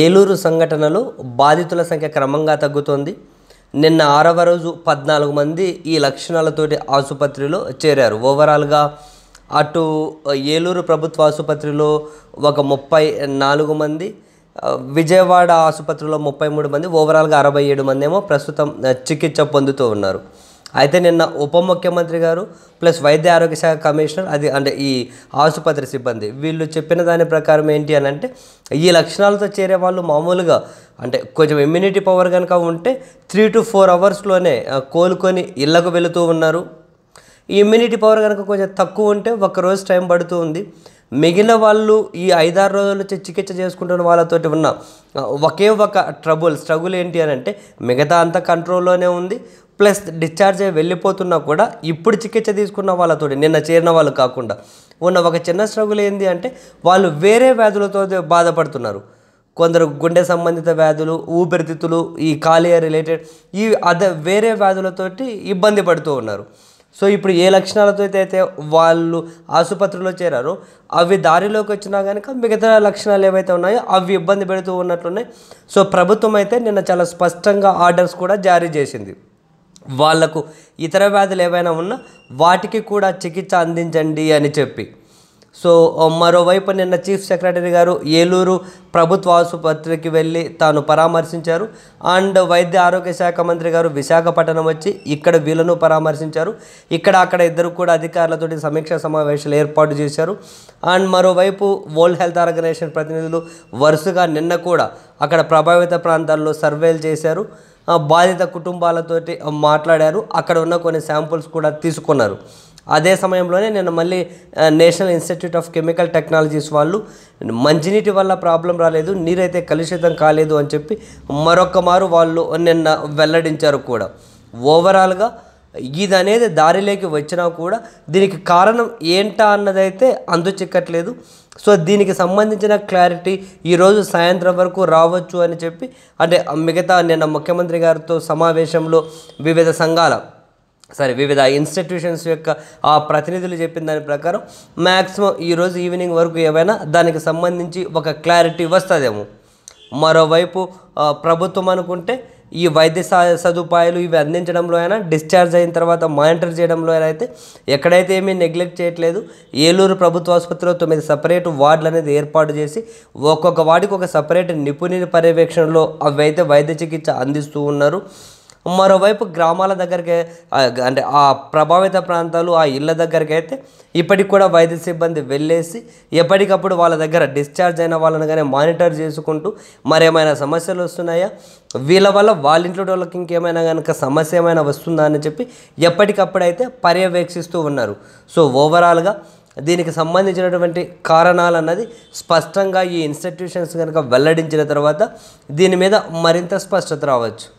ఏలూరు సంఘటనలో బాధితుల సంఖ్య క్రమంగా తగ్గుతోంది నిన్న ఆరవ రోజు పద్నాలుగు మంది ఈ లక్షణాలతోటి ఆసుపత్రిలో చేరారు ఓవరాల్గా అటు ఏలూరు ప్రభుత్వ ఆసుపత్రిలో ఒక ముప్పై నాలుగు మంది విజయవాడ ఆసుపత్రిలో ముప్పై మూడు మంది ఓవరాల్గా అరవై ఏడు మంది ఏమో ప్రస్తుతం చికిత్స పొందుతూ ఉన్నారు అయితే నిన్న ఉప ముఖ్యమంత్రి గారు ప్లస్ వైద్య ఆరోగ్య శాఖ కమిషనర్ అది అంటే ఈ ఆసుపత్రి సిబ్బంది వీళ్ళు చెప్పిన దాని ప్రకారం ఏంటి అని అంటే ఈ లక్షణాలతో చేరే వాళ్ళు మామూలుగా అంటే కొంచెం ఇమ్యూనిటీ పవర్ కనుక ఉంటే త్రీ టు ఫోర్ అవర్స్లోనే కోలుకొని ఇళ్లకు వెళుతూ ఉన్నారు ఈ ఇమ్యూనిటీ పవర్ కనుక కొంచెం తక్కువ ఉంటే ఒక రోజు టైం పడుతూ ఉంది మిగిలిన వాళ్ళు ఈ ఐదారు రోజుల నుంచి చికిత్స చేసుకుంటున్న వాళ్ళతోటి ఉన్న ఒకే ఒక ట్రబుల్ స్ట్రగుల్ ఏంటి అని అంటే మిగతా అంత కంట్రోల్లోనే ఉంది ప్లస్ డిశ్చార్జ్ అయ్యి వెళ్ళిపోతున్నా కూడా ఇప్పుడు చికిత్స తీసుకున్న వాళ్ళతో నిన్న చేరిన వాళ్ళు కాకుండా ఉన్న ఒక చిన్న స్ట్రగుల్ ఏంది అంటే వాళ్ళు వేరే వ్యాధులతో బాధపడుతున్నారు కొందరు గుండె సంబంధిత వ్యాధులు ఊపిరితిత్తులు ఈ కాలియా రిలేటెడ్ ఈ అద వేరే వ్యాధులతోటి ఇబ్బంది పడుతూ ఉన్నారు సో ఇప్పుడు ఏ లక్షణాలతో అయితే వాళ్ళు ఆసుపత్రిలో చేరారో అవి దారిలోకి వచ్చినా కనుక మిగతా లక్షణాలు ఏవైతే ఉన్నాయో అవి ఇబ్బంది పెడుతూ ఉన్నట్లున్నాయి సో ప్రభుత్వం అయితే నిన్న చాలా స్పష్టంగా ఆర్డర్స్ కూడా జారీ చేసింది వాళ్లకు ఇతర వ్యాధులు ఏవైనా ఉన్నా వాటికి కూడా చికిత్స అందించండి అని చెప్పి సో మరోవైపు నిన్న చీఫ్ సెక్రటరీ గారు ఏలూరు ప్రభుత్వ ఆసుపత్రికి వెళ్ళి తాను పరామర్శించారు అండ్ వైద్య ఆరోగ్య శాఖ మంత్రి గారు విశాఖపట్నం వచ్చి ఇక్కడ వీళ్ళను పరామర్శించారు ఇక్కడ అక్కడ ఇద్దరు కూడా అధికారులతో సమీక్ష సమావేశాలు ఏర్పాటు చేశారు అండ్ మరోవైపు వరల్డ్ హెల్త్ ఆర్గనైజేషన్ ప్రతినిధులు వరుసగా నిన్న కూడా అక్కడ ప్రభావిత ప్రాంతాల్లో సర్వేలు చేశారు బాధిత కుటుంబాలతోటి మాట్లాడారు అక్కడ ఉన్న కొన్ని శాంపుల్స్ కూడా తీసుకున్నారు అదే సమయంలోనే నేను మళ్ళీ national institute of chemical technologies వాళ్ళు మంచినీటి వల్ల ప్రాబ్లం రాలేదు నీరైతే కలుషితం కాలేదు అని చెప్పి మరొక మారు వాళ్ళు నిన్న వెల్లడించారు కూడా ఓవరాల్గా ఇది అనేది దారిలోకి వచ్చినా కూడా దీనికి కారణం ఏంటా అన్నదైతే అందు చిక్కట్లేదు సో దీనికి సంబంధించిన క్లారిటీ ఈరోజు సాయంత్రం వరకు రావచ్చు అని చెప్పి అంటే మిగతా నిన్న ముఖ్యమంత్రి గారితో సమావేశంలో వివిధ సంఘాల సరే వివిధ ఇన్స్టిట్యూషన్స్ యొక్క ఆ ప్రతినిధులు చెప్పిన దాని ప్రకారం మ్యాక్సిమం ఈరోజు ఈవినింగ్ వరకు ఏమైనా దానికి సంబంధించి ఒక క్లారిటీ వస్తుందేమో మరోవైపు ప్రభుత్వం అనుకుంటే ఈ వైద్య సదుపాయాలు ఇవి అందించడంలో అయినా డిశ్చార్జ్ అయిన తర్వాత మానిటర్ చేయడంలో అయితే ఎక్కడైతే ఏమీ నెగ్లెక్ట్ చేయట్లేదు ఏలూరు ప్రభుత్వ ఆసుపత్రిలో తొమ్మిది సపరేట్ వార్డులు అనేది ఏర్పాటు చేసి ఒక్కొక్క వార్డుకి ఒక సపరేట్ నిపుణుని పర్యవేక్షణలో అవైతే వైద్య చికిత్స అందిస్తూ ఉన్నారు మరోవైపు గ్రామాల దగ్గరికి అంటే ఆ ప్రభావిత ప్రాంతాలు ఆ ఇళ్ళ దగ్గరికి అయితే ఇప్పటికి కూడా వైద్య సిబ్బంది వెళ్ళేసి ఎప్పటికప్పుడు వాళ్ళ దగ్గర డిశ్చార్జ్ అయిన వాళ్ళని కానీ మానిటర్ చేసుకుంటూ మరేమైనా సమస్యలు వస్తున్నాయా వీళ్ళ వల్ల వాళ్ళ ఇంట్లో వాళ్ళకి ఇంకేమైనా కనుక సమస్య ఏమైనా వస్తుందా అని చెప్పి ఎప్పటికప్పుడు అయితే పర్యవేక్షిస్తూ ఉన్నారు సో ఓవరాల్గా దీనికి సంబంధించినటువంటి కారణాలు అన్నది స్పష్టంగా ఈ ఇన్స్టిట్యూషన్స్ కనుక వెల్లడించిన తర్వాత దీని మీద మరింత స్పష్టత రావచ్చు